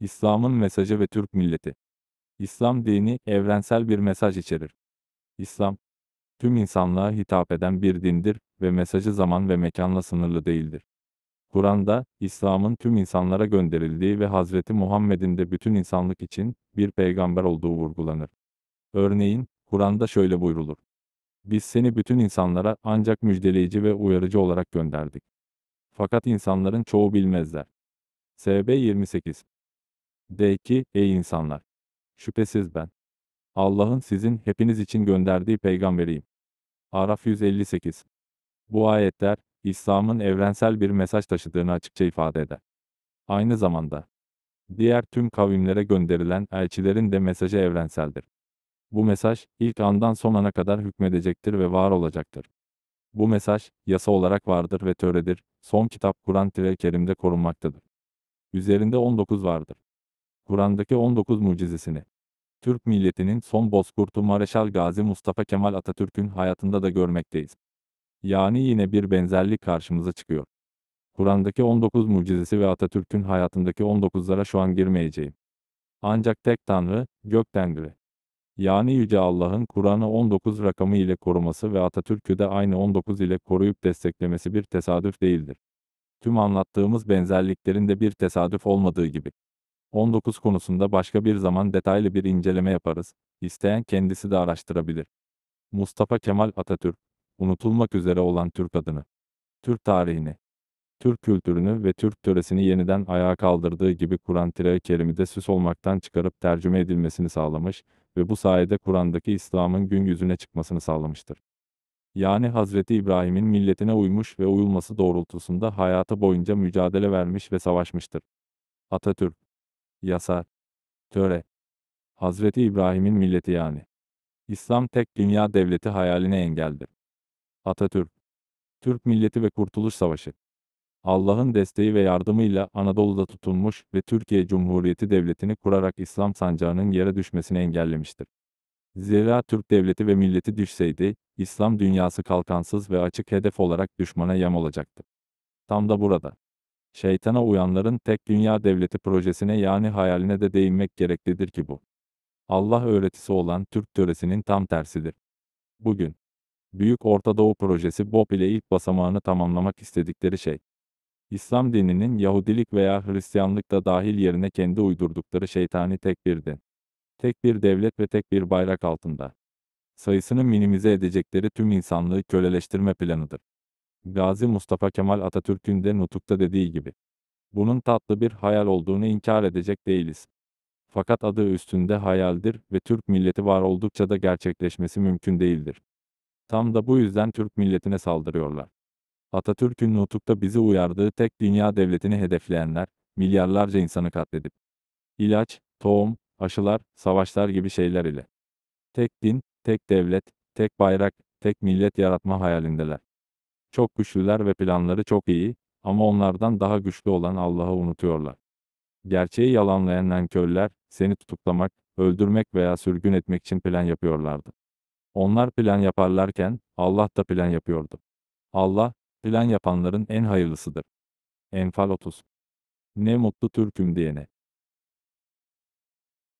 İslam'ın mesajı ve Türk milleti. İslam dini evrensel bir mesaj içerir. İslam, tüm insanlığa hitap eden bir dindir ve mesajı zaman ve mekanla sınırlı değildir. Kur'an'da, İslam'ın tüm insanlara gönderildiği ve Hazreti Muhammed'in de bütün insanlık için bir peygamber olduğu vurgulanır. Örneğin, Kur'an'da şöyle buyrulur. Biz seni bütün insanlara ancak müjdeleyici ve uyarıcı olarak gönderdik. Fakat insanların çoğu bilmezler. SB 28 de ki, ey insanlar! Şüphesiz ben, Allah'ın sizin hepiniz için gönderdiği peygamberiyim. Araf 158 Bu ayetler, İslam'ın evrensel bir mesaj taşıdığını açıkça ifade eder. Aynı zamanda, diğer tüm kavimlere gönderilen elçilerin de mesajı evrenseldir. Bu mesaj, ilk andan son ana kadar hükmedecektir ve var olacaktır. Bu mesaj, yasa olarak vardır ve töredir, son kitap Kur'an-ı Kerim'de korunmaktadır. Üzerinde 19 vardır. Kur'an'daki 19 mucizesini. Türk milletinin son bozkurtu Mareşal Gazi Mustafa Kemal Atatürk'ün hayatında da görmekteyiz. Yani yine bir benzerlik karşımıza çıkıyor. Kur'an'daki 19 mucizesi ve Atatürk'ün hayatındaki 19'lara şu an girmeyeceğim. Ancak tek Tanrı, Gök Tengri. Yani Yüce Allah'ın Kur'an'ı 19 rakamı ile koruması ve Atatürk'ü de aynı 19 ile koruyup desteklemesi bir tesadüf değildir. Tüm anlattığımız benzerliklerin de bir tesadüf olmadığı gibi. 19 konusunda başka bir zaman detaylı bir inceleme yaparız. İsteyen kendisi de araştırabilir. Mustafa Kemal Atatürk, unutulmak üzere olan Türk adını, Türk tarihini, Türk kültürünü ve Türk töresini yeniden ayağa kaldırdığı gibi Kur'an tire de süs olmaktan çıkarıp tercüme edilmesini sağlamış ve bu sayede Kur'an'daki İslam'ın gün yüzüne çıkmasını sağlamıştır. Yani Hazreti İbrahim'in milletine uymuş ve uyulması doğrultusunda hayatı boyunca mücadele vermiş ve savaşmıştır. Atatürk, yasa, töre. Hazreti İbrahim'in milleti yani. İslam tek dünya devleti hayaline engeldir. Atatürk. Türk milleti ve Kurtuluş Savaşı. Allah'ın desteği ve yardımıyla Anadolu'da tutunmuş ve Türkiye Cumhuriyeti Devleti'ni kurarak İslam sancağının yere düşmesini engellemiştir. Zira Türk devleti ve milleti düşseydi, İslam dünyası kalkansız ve açık hedef olarak düşmana yem olacaktı. Tam da burada. Şeytana uyanların tek dünya devleti projesine yani hayaline de değinmek gereklidir ki bu. Allah öğretisi olan Türk töresinin tam tersidir. Bugün, Büyük Orta Doğu projesi BOP ile ilk basamağını tamamlamak istedikleri şey. İslam dininin Yahudilik veya Hristiyanlık da dahil yerine kendi uydurdukları şeytani tek bir din. Tek bir devlet ve tek bir bayrak altında. Sayısını minimize edecekleri tüm insanlığı köleleştirme planıdır. Gazi Mustafa Kemal Atatürk'ün de nutukta dediği gibi. Bunun tatlı bir hayal olduğunu inkar edecek değiliz. Fakat adı üstünde hayaldir ve Türk milleti var oldukça da gerçekleşmesi mümkün değildir. Tam da bu yüzden Türk milletine saldırıyorlar. Atatürk'ün nutukta bizi uyardığı tek dünya devletini hedefleyenler, milyarlarca insanı katledip, ilaç, tohum, aşılar, savaşlar gibi şeyler ile, tek din, tek devlet, tek bayrak, tek millet yaratma hayalindeler. Çok güçlüler ve planları çok iyi, ama onlardan daha güçlü olan Allah'ı unutuyorlar. Gerçeği yalanlayan nankörler, seni tutuklamak, öldürmek veya sürgün etmek için plan yapıyorlardı. Onlar plan yaparlarken, Allah da plan yapıyordu. Allah, plan yapanların en hayırlısıdır. Enfal 30 Ne mutlu Türk'üm diyene.